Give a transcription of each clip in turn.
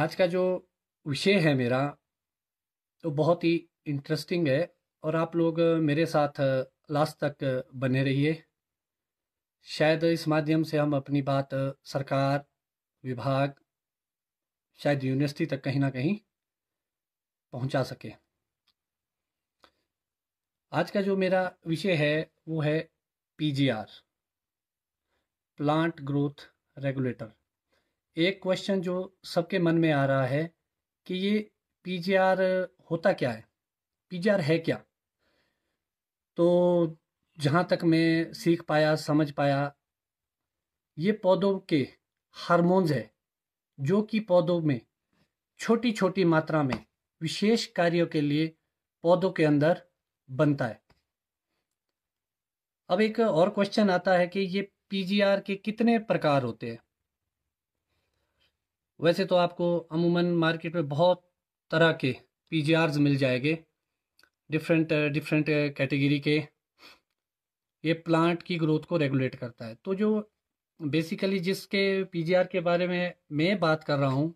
आज का जो विषय है मेरा तो बहुत ही इंटरेस्टिंग है और आप लोग मेरे साथ लास्ट तक बने रहिए शायद इस माध्यम से हम अपनी बात सरकार विभाग शायद यूनिवर्सिटी तक कहीं ना कहीं पहुंचा सके आज का जो मेरा विषय है वो है पीजीआर प्लांट ग्रोथ रेगुलेटर एक क्वेश्चन जो सबके मन में आ रहा है कि ये पीजीआर होता क्या है पीजीआर है क्या तो जहाँ तक मैं सीख पाया समझ पाया ये पौधों के हार्मोन्स है जो कि पौधों में छोटी छोटी मात्रा में विशेष कार्यों के लिए पौधों के अंदर बनता है अब एक और क्वेश्चन आता है कि ये पीजीआर के कितने प्रकार होते हैं वैसे तो आपको अमूमन मार्केट में बहुत तरह के पी मिल जाएंगे डिफरेंट डिफरेंट कैटेगरी के ये प्लांट की ग्रोथ को रेगुलेट करता है तो जो बेसिकली जिसके पी के बारे में मैं बात कर रहा हूँ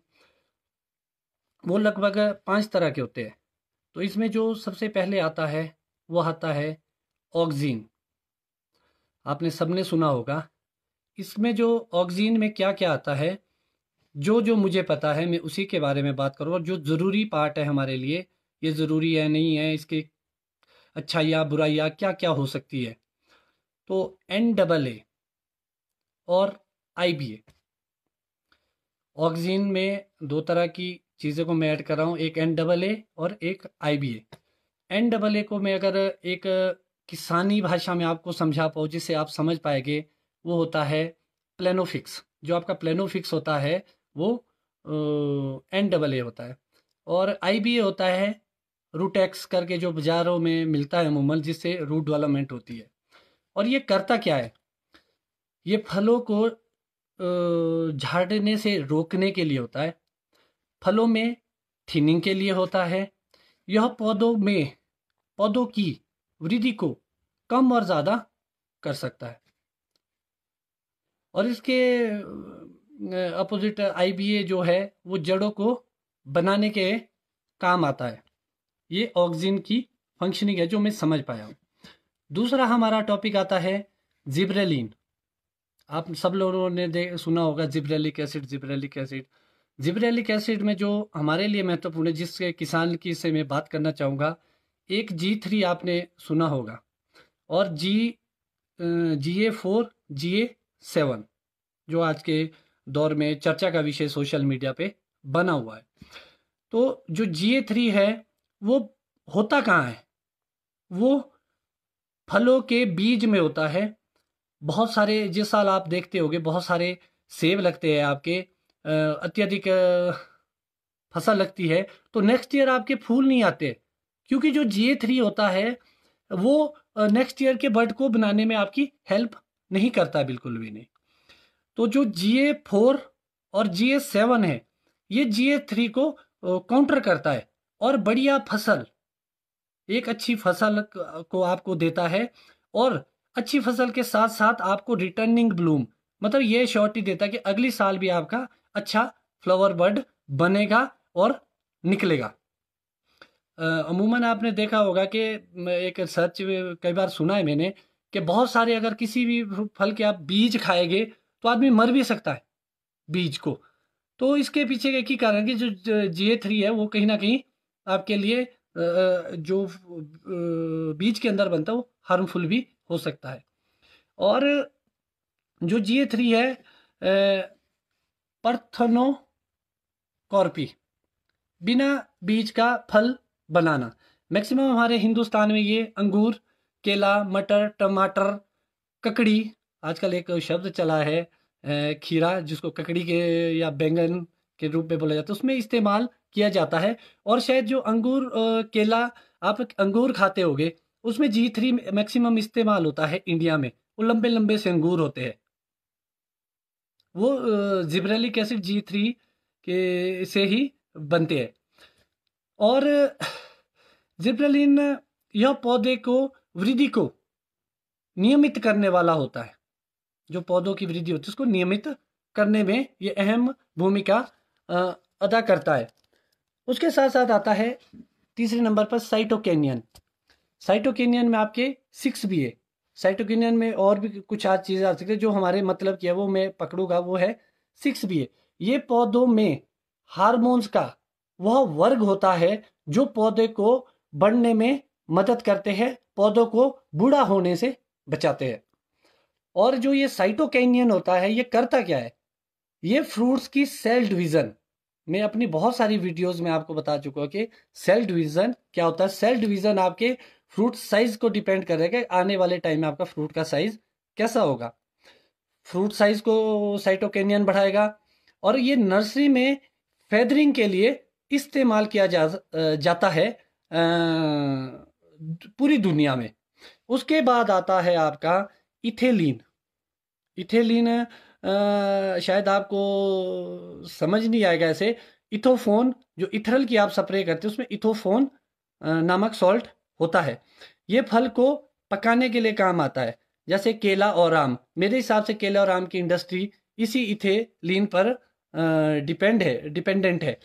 वो लगभग पांच तरह के होते हैं तो इसमें जो सबसे पहले आता है वो आता है ऑक्जीन आपने सबने सुना होगा इसमें जो ऑक्जीन में क्या क्या आता है जो जो मुझे पता है मैं उसी के बारे में बात करूँ और जो ज़रूरी पार्ट है हमारे लिए ये ज़रूरी है नहीं है इसकी अच्छा या बुरा या क्या क्या हो सकती है तो एन डबल ए और आई बी ए ऑक्सीजन में दो तरह की चीज़ों को मैं ऐड कर रहा हूँ एक एन डबल ए और एक I B A N double A को मैं अगर एक किसानी भाषा में आपको समझा पाऊँ जिससे आप समझ पाएंगे वो होता है प्लेनोफिक्स जो आपका प्लेनोफिक्स होता है वो एन डबल ए होता है और आई बी ए होता है रूट एक्स करके जो बाज़ारों में मिलता है मुमल जिससे रूट डेवलपमेंट होती है और ये करता क्या है ये फलों को झाड़ने से रोकने के लिए होता है फलों में थिनिंग के लिए होता है यह पौधों में पौधों की वृद्धि को कम और ज़्यादा कर सकता है और इसके अपोजिट आई जो है वो जड़ों को बनाने के काम आता है ये ऑक्सीजन की फंक्शनिंग है जो मैं समझ पाया हूँ दूसरा हमारा टॉपिक आता है जिब्रेलिन आप सब लोगों ने दे, सुना होगा gibberellic acid gibberellic acid gibberellic acid में जो हमारे लिए महत्वपूर्ण है जिसके किसान की से मैं बात करना चाहूँगा एक जी थ्री आपने सुना होगा और जी जी ए फोर जी ए सेवन जो आज के दौर में चर्चा का विषय सोशल मीडिया पे बना हुआ है तो जो जीए थ्री है वो होता कहाँ है वो फलों के बीज में होता है बहुत सारे जिस साल आप देखते होंगे बहुत सारे सेब लगते हैं आपके अत्यधिक फसल लगती है तो नेक्स्ट ईयर आपके फूल नहीं आते क्योंकि जो जीए थ्री होता है वो नेक्स्ट ईयर के बर्ड को बनाने में आपकी हेल्प नहीं करता बिल्कुल भी नहीं तो जो जी ए फोर और जी ए सेवन है ये जी ए थ्री को काउंटर करता है और बढ़िया फसल एक अच्छी फसल को आपको देता है और अच्छी फसल के साथ साथ आपको रिटर्निंग ब्लूम मतलब ये श्योरिटी देता है कि अगली साल भी आपका अच्छा फ्लावर बर्ड बनेगा और निकलेगा अमूमन आपने देखा होगा कि एक सर्च कई बार सुना है मैंने कि बहुत सारे अगर किसी भी फल के आप बीज खाएंगे तो आदमी मर भी सकता है बीज को तो इसके पीछे एक ही कारण कि जो जीए थ्री है वो कहीं ना कहीं आपके लिए जो बीज के अंदर बनता है वो हार्मफुल भी हो सकता है और जो जी थ्री है पर्थनो कॉर्पी बिना बीज का फल बनाना मैक्सिमम हमारे हिंदुस्तान में ये अंगूर केला मटर टमाटर ककड़ी आजकल एक शब्द चला है खीरा जिसको ककड़ी के या बैंगन के रूप में बोला जाता है उसमें इस्तेमाल किया जाता है और शायद जो अंगूर केला आप अंगूर खाते होगे उसमें जी थ्री मैक्सिमम इस्तेमाल होता है इंडिया में वो लंबे लंबे से अंगूर होते हैं वो जिब्रेलिक एसिड जी थ्री के से ही बनते हैं और जिब्रेलिन यह पौधे को वृद्धि को नियमित करने वाला होता है जो पौधों की वृद्धि होती है उसको नियमित करने में ये अहम भूमिका अदा करता है उसके साथ साथ आता है तीसरे नंबर पर साइटोकेनियन साइटोकेनियन में आपके सिक्स भी है साइटोकिनियन में और भी कुछ आज चीज़ें आ सकती है जो हमारे मतलब की है वो मैं पकड़ूंगा वो है सिक्स भी है ये पौधों में हारमोन्स का वह वर्ग होता है जो पौधे को बढ़ने में मदद करते हैं पौधों को बूढ़ा होने से बचाते हैं और जो ये साइटोकैनियन होता है ये करता क्या है ये फ्रूट्स की सेल डिवीजन मैं अपनी बहुत सारी वीडियोस में आपको बता चुका हूँ कि सेल डिवीजन क्या होता है सेल डिवीजन आपके फ्रूट साइज को डिपेंड करेगा आने वाले टाइम में आपका फ्रूट का साइज कैसा होगा फ्रूट साइज को साइटोकैनियन बढ़ाएगा और ये नर्सरी में फेदरिंग के लिए इस्तेमाल किया जा जाता है आ, पूरी दुनिया में उसके बाद आता है आपका इथेलिन इथेलिन शायद आपको समझ नहीं आएगा ऐसे इथोफोन जो इथरल की आप स्प्रे करते हैं उसमें इथोफोन नामक सॉल्ट होता है ये फल को पकाने के लिए काम आता है जैसे केला और आम मेरे हिसाब से केला और आम की इंडस्ट्री इसी इथेलिन पर डिपेंड है डिपेंडेंट है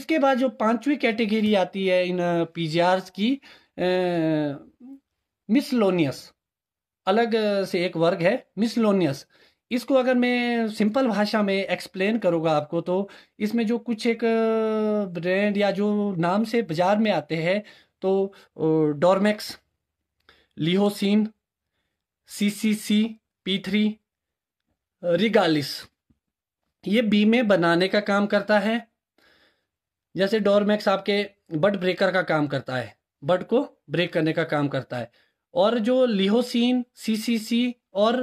इसके बाद जो पांचवी कैटेगरी आती है इन पीजीआर की मिसलोनियस अलग से एक वर्ग है मिसलोनियस इसको अगर मैं सिंपल भाषा में एक्सप्लेन करूँगा आपको तो इसमें जो कुछ एक ब्रांड या जो नाम से बाज़ार में आते हैं तो डोरमैक्स लिहोसिन सी सी सी पी थ्री रिगालिस ये बीमे बनाने का काम करता है जैसे डोरमैक्स आपके बड ब्रेकर का काम करता है बड को ब्रेक करने का काम करता है और जो लिहोसिन सीसीसी और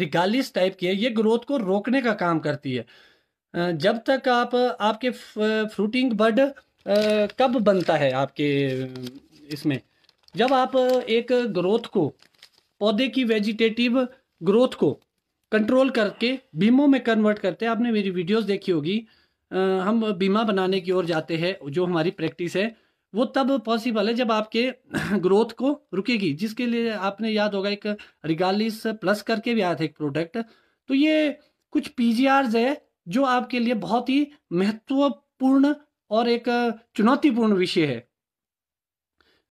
रिगालिस टाइप की है ये ग्रोथ को रोकने का काम करती है जब तक आप आपके फ्रूटिंग बड कब बनता है आपके इसमें जब आप एक ग्रोथ को पौधे की वेजिटेटिव ग्रोथ को कंट्रोल करके बीमों में कन्वर्ट करते हैं आपने मेरी वीडियोस देखी होगी हम बीमा बनाने की ओर जाते हैं जो हमारी प्रैक्टिस है वो तब पॉसिबल है जब आपके ग्रोथ को रुकेगी जिसके लिए आपने याद होगा एक रिगालिस प्लस करके भी आया था एक प्रोडक्ट तो ये कुछ पी है जो आपके लिए बहुत ही महत्वपूर्ण और एक चुनौतीपूर्ण विषय है